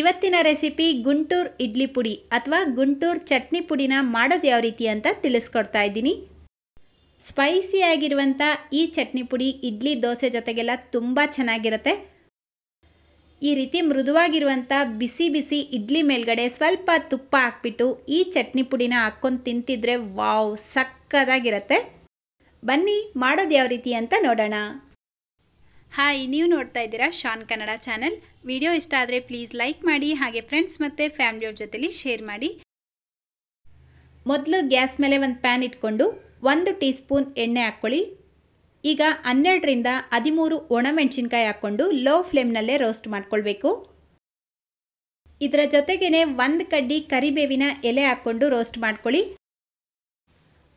ಇವತ್ತಿನ ರೆಸಿಪಿ ಗುಂಟೂರು ಇಡ್ಲಿ ಪುಡಿ ಅಥವಾ ಗುಂಟೂರು ಚಟ್ನಿ ಪುಡಿನ ಮಾಡೋದು ಯಾವ ರೀತಿ ಅಂತ ತಿಳಿಸ್ಕೊಡ್ತಾ ಇದ್ದೀನಿ ಸ್ಪೈಸಿಯಾಗಿರುವಂಥ ಈ ಚಟ್ನಿ ಪುಡಿ ಇಡ್ಲಿ ದೋಸೆ ಜೊತೆಗೆಲ್ಲ ತುಂಬ ಚೆನ್ನಾಗಿರುತ್ತೆ ಈ ರೀತಿ ಮೃದುವಾಗಿರುವಂಥ ಬಿಸಿ ಬಿಸಿ ಇಡ್ಲಿ ಮೇಲ್ಗಡೆ ಸ್ವಲ್ಪ ತುಪ್ಪ ಹಾಕ್ಬಿಟ್ಟು ಈ ಚಟ್ನಿ ಪುಡಿನ ಹಾಕ್ಕೊಂಡು ತಿಂತಿದ್ರೆ ವಾವ್ ಸಕ್ಕದಾಗಿರುತ್ತೆ ಬನ್ನಿ ಮಾಡೋದು ಯಾವ ರೀತಿ ಅಂತ ನೋಡೋಣ ಹಾಯ್ ನೀವು ನೋಡ್ತಾ ಇದ್ದೀರಾ ಶಾನ್ ಕನ್ನಡ ಚಾನಲ್ ವಿಡಿಯೋ ಇಷ್ಟ ಆದರೆ ಪ್ಲೀಸ್ ಲೈಕ್ ಮಾಡಿ ಹಾಗೆ ಫ್ರೆಂಡ್ಸ್ ಮತ್ತು ಫ್ಯಾಮಿಲಿಯವ್ರ ಜೊತೆಲಿ ಶೇರ್ ಮಾಡಿ ಮೊದಲು ಗ್ಯಾಸ್ ಮೇಲೆ ಒಂದು ಪ್ಯಾನ್ ಇಟ್ಕೊಂಡು ಒಂದು ಟೀ ಸ್ಪೂನ್ ಎಣ್ಣೆ ಹಾಕ್ಕೊಳ್ಳಿ ಈಗ ಹನ್ನೆರಡರಿಂದ ಹದಿಮೂರು ಒಣಮೆಣಸಿನ್ಕಾಯಿ ಹಾಕ್ಕೊಂಡು ಲೋ ಫ್ಲೇಮ್ನಲ್ಲೇ ರೋಸ್ಟ್ ಮಾಡ್ಕೊಳ್ಬೇಕು ಇದರ ಜೊತೆಗೇ ಒಂದು ಕಡ್ಡಿ ಕರಿಬೇವಿನ ಎಲೆ ಹಾಕ್ಕೊಂಡು ರೋಸ್ಟ್ ಮಾಡ್ಕೊಳ್ಳಿ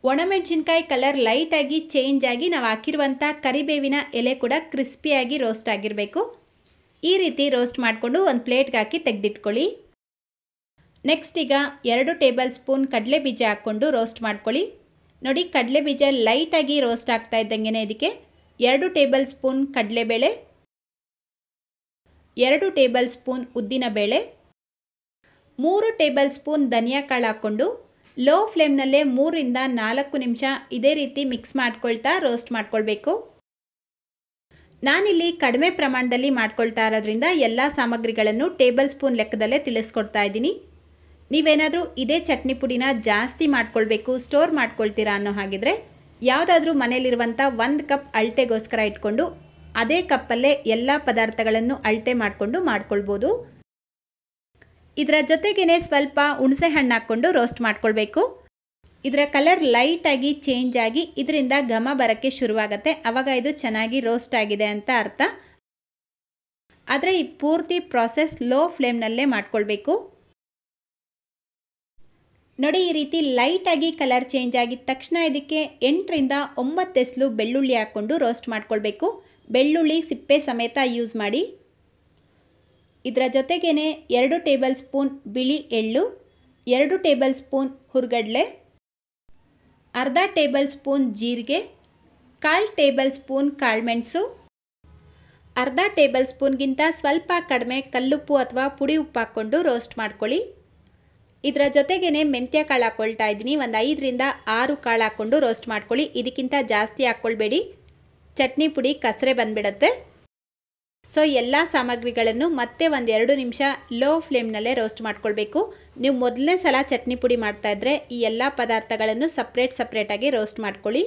ಒಣಮೆಣಸಿನ್ಕಾಯಿ ಕಲರ್ ಲೈಟಾಗಿ ಚೇಂಜ್ ಆಗಿ ನಾವು ಹಾಕಿರುವಂಥ ಕರಿಬೇವಿನ ಎಲೆ ಕೂಡ ಕ್ರಿಸ್ಪಿಯಾಗಿ ರೋಸ್ಟ್ ಆಗಿರಬೇಕು ಈ ರೀತಿ ರೋಸ್ಟ್ ಮಾಡಿಕೊಂಡು ಒಂದು ಪ್ಲೇಟ್ಗೆ ಹಾಕಿ ತೆಗೆದಿಟ್ಕೊಳ್ಳಿ ನೆಕ್ಸ್ಟ್ ಈಗ ಎರಡು ಟೇಬಲ್ ಸ್ಪೂನ್ ಕಡಲೆ ಬೀಜ ಹಾಕ್ಕೊಂಡು ರೋಸ್ಟ್ ಮಾಡ್ಕೊಳ್ಳಿ ನೋಡಿ ಕಡಲೆ ಬೀಜ ಲೈಟಾಗಿ ರೋಸ್ಟ್ ಆಗ್ತಾ ಇದ್ದಂಗೆ ಇದಕ್ಕೆ ಎರಡು ಟೇಬಲ್ ಸ್ಪೂನ್ ಕಡಲೆಬೇಳೆ ಎರಡು ಟೇಬಲ್ ಸ್ಪೂನ್ ಉದ್ದಿನ ಬೇಳೆ ಮೂರು ಟೇಬಲ್ ಸ್ಪೂನ್ ಧನಿಯಾ ಕಾಳು ಹಾಕ್ಕೊಂಡು ಲೋ ಫ್ಲೇಮ್ನಲ್ಲೇ ಮೂರಿಂದ ನಾಲ್ಕು ನಿಮಿಷ ಇದೇ ರೀತಿ ಮಿಕ್ಸ್ ಮಾಡ್ಕೊಳ್ತಾ ರೋಸ್ಟ್ ಮಾಡ್ಕೊಳ್ಬೇಕು ನಾನಿಲ್ಲಿ ಕಡಿಮೆ ಪ್ರಮಾಣದಲ್ಲಿ ಮಾಡ್ಕೊಳ್ತಾ ಇರೋದ್ರಿಂದ ಎಲ್ಲ ಸಾಮಗ್ರಿಗಳನ್ನು ಟೇಬಲ್ ಸ್ಪೂನ್ ಲೆಕ್ಕದಲ್ಲೇ ತಿಳಿಸ್ಕೊಡ್ತಾ ಇದ್ದೀನಿ ನೀವೇನಾದರೂ ಇದೇ ಚಟ್ನಿ ಪುಡಿನ ಜಾಸ್ತಿ ಮಾಡ್ಕೊಳ್ಬೇಕು ಸ್ಟೋರ್ ಮಾಡ್ಕೊಳ್ತೀರಾ ಅನ್ನೋ ಹಾಗಿದ್ರೆ ಯಾವುದಾದ್ರೂ ಮನೇಲಿರುವಂಥ ಒಂದು ಕಪ್ ಅಳತೆಗೋಸ್ಕರ ಇಟ್ಕೊಂಡು ಅದೇ ಕಪ್ಪಲ್ಲೇ ಎಲ್ಲ ಪದಾರ್ಥಗಳನ್ನು ಅಳತೆ ಮಾಡಿಕೊಂಡು ಮಾಡ್ಕೊಳ್ಬೋದು ಇದರ ಜೊತೆಗೇ ಸ್ವಲ್ಪ ಹುಣಸೆ ಹಣ್ಣು ಹಾಕ್ಕೊಂಡು ರೋಸ್ಟ್ ಮಾಡ್ಕೊಳ್ಬೇಕು ಇದರ ಕಲರ್ ಲೈಟಾಗಿ ಚೇಂಜ್ ಆಗಿ ಇದರಿಂದ ಘಮ ಬರೋಕ್ಕೆ ಶುರುವಾಗತ್ತೆ ಆವಾಗ ಇದು ಚೆನ್ನಾಗಿ ರೋಸ್ಟ್ ಆಗಿದೆ ಅಂತ ಅರ್ಥ ಆದರೆ ಈ ಪೂರ್ತಿ ಪ್ರಾಸೆಸ್ ಲೋ ಫ್ಲೇಮ್ನಲ್ಲೇ ಮಾಡ್ಕೊಳ್ಬೇಕು ನೋಡಿ ಈ ರೀತಿ ಲೈಟಾಗಿ ಕಲರ್ ಚೇಂಜ್ ಆಗಿದ ತಕ್ಷಣ ಇದಕ್ಕೆ ಎಂಟರಿಂದ ಒಂಬತ್ತೆಸಲು ಬೆಳ್ಳುಳ್ಳಿ ಹಾಕ್ಕೊಂಡು ರೋಸ್ಟ್ ಮಾಡ್ಕೊಳ್ಬೇಕು ಬೆಳ್ಳುಳ್ಳಿ ಸಿಪ್ಪೆ ಸಮೇತ ಯೂಸ್ ಮಾಡಿ ಇದರ ಜೊತೆಗೇ ಎರಡು ಟೇಬಲ್ ಸ್ಪೂನ್ ಬಿಳಿ ಎಳ್ಳು ಎರಡು ಟೇಬಲ್ ಸ್ಪೂನ್ ಹುರ್ಗಡ್ಲೆ ಅರ್ಧ ಟೇಬಲ್ ಸ್ಪೂನ್ ಜೀರಿಗೆ ಕಾಲು ಟೇಬಲ್ ಸ್ಪೂನ್ ಕಾಳುಮೆಣಸು ಅರ್ಧ ಟೇಬಲ್ ಸ್ಪೂನ್ಗಿಂತ ಸ್ವಲ್ಪ ಕಡಿಮೆ ಕಲ್ಲುಪ್ಪು ಅಥವಾ ಪುಡಿ ಉಪ್ಪು ಹಾಕ್ಕೊಂಡು ರೋಸ್ಟ್ ಮಾಡ್ಕೊಳ್ಳಿ ಇದರ ಜೊತೆಗೇ ಮೆಂತ್ಯ ಕಾಳು ಹಾಕ್ಕೊಳ್ತಾ ಇದ್ದೀನಿ ಒಂದು ಐದರಿಂದ ಆರು ಕಾಳು ಹಾಕ್ಕೊಂಡು ರೋಸ್ಟ್ ಮಾಡ್ಕೊಳ್ಳಿ ಇದಕ್ಕಿಂತ ಜಾಸ್ತಿ ಹಾಕ್ಕೊಳ್ಬೇಡಿ ಚಟ್ನಿ ಪುಡಿ ಕಸರೆ ಬಂದುಬಿಡತ್ತೆ ಸೊ ಎಲ್ಲ ಸಾಮಗ್ರಿಗಳನ್ನು ಮತ್ತೆ ಒಂದೆರಡು ನಿಮಿಷ ಲೋ ಫ್ಲೇಮ್ನಲ್ಲೇ ರೋಸ್ಟ್ ಮಾಡ್ಕೊಳ್ಬೇಕು ನೀವು ಮೊದಲನೇ ಸಲ ಚಟ್ನಿ ಪುಡಿ ಮಾಡ್ತಾ ಇದ್ರೆ ಈ ಎಲ್ಲ ಪದಾರ್ಥಗಳನ್ನು ಸಪ್ರೇಟ್ ಸಪ್ರೇಟಾಗಿ ರೋಸ್ಟ್ ಮಾಡ್ಕೊಳ್ಳಿ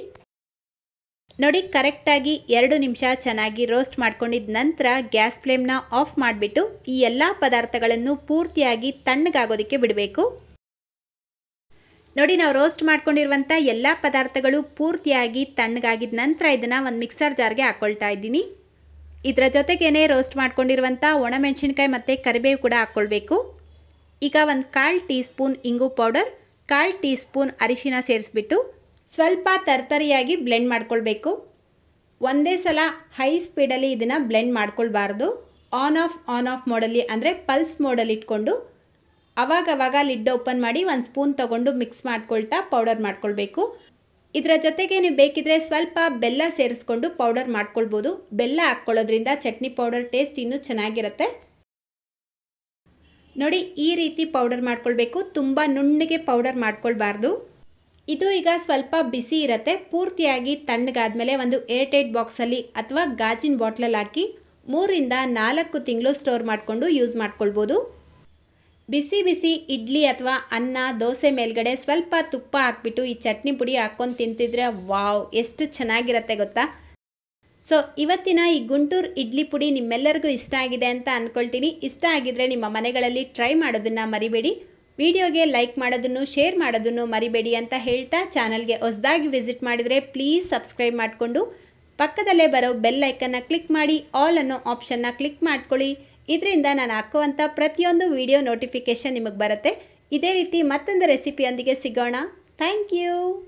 ನೋಡಿ ಕರೆಕ್ಟಾಗಿ ಎರಡು ನಿಮಿಷ ಚೆನ್ನಾಗಿ ರೋಸ್ಟ್ ಮಾಡ್ಕೊಂಡಿದ ನಂತರ ಗ್ಯಾಸ್ ಫ್ಲೇಮ್ನ ಆಫ್ ಮಾಡಿಬಿಟ್ಟು ಈ ಎಲ್ಲ ಪದಾರ್ಥಗಳನ್ನು ಪೂರ್ತಿಯಾಗಿ ತಣ್ಣಗಾಗೋದಕ್ಕೆ ಬಿಡಬೇಕು ನೋಡಿ ನಾವು ರೋಸ್ಟ್ ಮಾಡ್ಕೊಂಡಿರುವಂಥ ಎಲ್ಲ ಪದಾರ್ಥಗಳು ಪೂರ್ತಿಯಾಗಿ ತಣ್ಣಗಾಗಿದ ನಂತರ ಇದನ್ನು ಒಂದು ಮಿಕ್ಸರ್ ಜಾರ್ಗೆ ಹಾಕ್ಕೊಳ್ತಾ ಇದ್ದೀನಿ ಇದರ ಜೊತೆಗೇನೆ ರೋಸ್ಟ್ ಮಾಡ್ಕೊಂಡಿರುವಂಥ ಒಣಮೆಣಸಿನ್ಕಾಯಿ ಮತ್ತು ಕರಿಬೇವು ಕೂಡ ಹಾಕ್ಕೊಳ್ಬೇಕು ಈಗ ಒಂದು ಕಾಲು ಟೀ ಸ್ಪೂನ್ ಇಂಗು ಪೌಡರ್ ಕಾಲು ಟೀ ಸ್ಪೂನ್ ಅರಿಶಿನ ಸೇರಿಸ್ಬಿಟ್ಟು ಸ್ವಲ್ಪ ತರ್ತರಿಯಾಗಿ ಬ್ಲೆಂಡ್ ಮಾಡ್ಕೊಳ್ಬೇಕು ಒಂದೇ ಸಲ ಹೈ ಸ್ಪೀಡಲ್ಲಿ ಇದನ್ನು ಬ್ಲೆಂಡ್ ಮಾಡ್ಕೊಳ್ಬಾರ್ದು ಆನ್ ಆಫ್ ಆನ್ ಆಫ್ ಮೋಡಲ್ಲಿ ಅಂದರೆ ಪಲ್ಸ್ ಮೋಡಲ್ಲಿ ಇಟ್ಕೊಂಡು ಅವಾಗವಾಗ ಲಿಡ್ ಓಪನ್ ಮಾಡಿ ಒಂದು ಸ್ಪೂನ್ ತೊಗೊಂಡು ಮಿಕ್ಸ್ ಮಾಡ್ಕೊಳ್ತಾ ಪೌಡರ್ ಮಾಡ್ಕೊಳ್ಬೇಕು ಇದರ ಜೊತೆಗೆ ನೀವು ಬೇಕಿದ್ರೆ ಸ್ವಲ್ಪ ಬೆಲ್ಲ ಸೇರಿಸ್ಕೊಂಡು ಪೌಡರ್ ಮಾಡ್ಕೊಳ್ಬೋದು ಬೆಲ್ಲ ಹಾಕ್ಕೊಳ್ಳೋದ್ರಿಂದ ಚಟ್ನಿ ಪೌಡರ್ ಟೇಸ್ಟ್ ಇನ್ನೂ ಚೆನ್ನಾಗಿರುತ್ತೆ ನೋಡಿ ಈ ರೀತಿ ಪೌಡರ್ ಮಾಡ್ಕೊಳ್ಬೇಕು ತುಂಬ ನುಣ್ಣಗೆ ಪೌಡರ್ ಮಾಡ್ಕೊಳ್ಬಾರ್ದು ಇದು ಈಗ ಸ್ವಲ್ಪ ಬಿಸಿ ಇರುತ್ತೆ ಪೂರ್ತಿಯಾಗಿ ತಣ್ಣಗಾದ್ಮೇಲೆ ಒಂದು ಏರ್ಟೈಟ್ ಬಾಕ್ಸಲ್ಲಿ ಅಥವಾ ಗಾಜಿನ ಬಾಟ್ಲಲ್ಲಿ ಹಾಕಿ ಮೂರಿಂದ ನಾಲ್ಕು ತಿಂಗಳು ಸ್ಟೋರ್ ಮಾಡಿಕೊಂಡು ಯೂಸ್ ಮಾಡ್ಕೊಳ್ಬೋದು ಬಿಸಿ ಬಿಸಿ ಇಡ್ಲಿ ಅಥವಾ ಅನ್ನ ದೋಸೆ ಮೇಲ್ಗಡೆ ಸ್ವಲ್ಪ ತುಪ್ಪ ಹಾಕ್ಬಿಟ್ಟು ಈ ಚಟ್ನಿ ಪುಡಿ ಹಾಕ್ಕೊಂಡು ತಿಂತಿದ್ರೆ ವಾವ್ ಎಷ್ಟು ಚೆನ್ನಾಗಿರುತ್ತೆ ಗೊತ್ತಾ ಸೊ ಇವತ್ತಿನ ಈ ಗುಂಟೂರು ಇಡ್ಲಿ ಪುಡಿ ನಿಮ್ಮೆಲ್ಲರಿಗೂ ಇಷ್ಟ ಆಗಿದೆ ಅಂತ ಅಂದ್ಕೊಳ್ತೀನಿ ಇಷ್ಟ ಆಗಿದ್ರೆ ನಿಮ್ಮ ಮನೆಗಳಲ್ಲಿ ಟ್ರೈ ಮಾಡೋದನ್ನು ಮರಿಬೇಡಿ ವಿಡಿಯೋಗೆ ಲೈಕ್ ಮಾಡೋದನ್ನು ಶೇರ್ ಮಾಡೋದನ್ನು ಮರಿಬೇಡಿ ಅಂತ ಹೇಳ್ತಾ ಚಾನಲ್ಗೆ ಹೊಸದಾಗಿ ವಿಸಿಟ್ ಮಾಡಿದರೆ ಪ್ಲೀಸ್ ಸಬ್ಸ್ಕ್ರೈಬ್ ಮಾಡಿಕೊಂಡು ಪಕ್ಕದಲ್ಲೇ ಬರೋ ಬೆಲ್ ಐಕನ್ನ ಕ್ಲಿಕ್ ಮಾಡಿ ಆಲ್ ಅನ್ನೋ ಆಪ್ಷನ್ನ ಕ್ಲಿಕ್ ಮಾಡ್ಕೊಳ್ಳಿ ಇದರಿಂದ ನಾನು ಹಾಕುವಂಥ ಪ್ರತಿಯೊಂದು ವಿಡಿಯೋ ನೋಟಿಫಿಕೇಷನ್ ನಿಮಗೆ ಬರುತ್ತೆ ಇದೇ ರೀತಿ ಮತ್ತೊಂದು ರೆಸಿಪಿಯೊಂದಿಗೆ ಸಿಗೋಣ ಥ್ಯಾಂಕ್ ಯು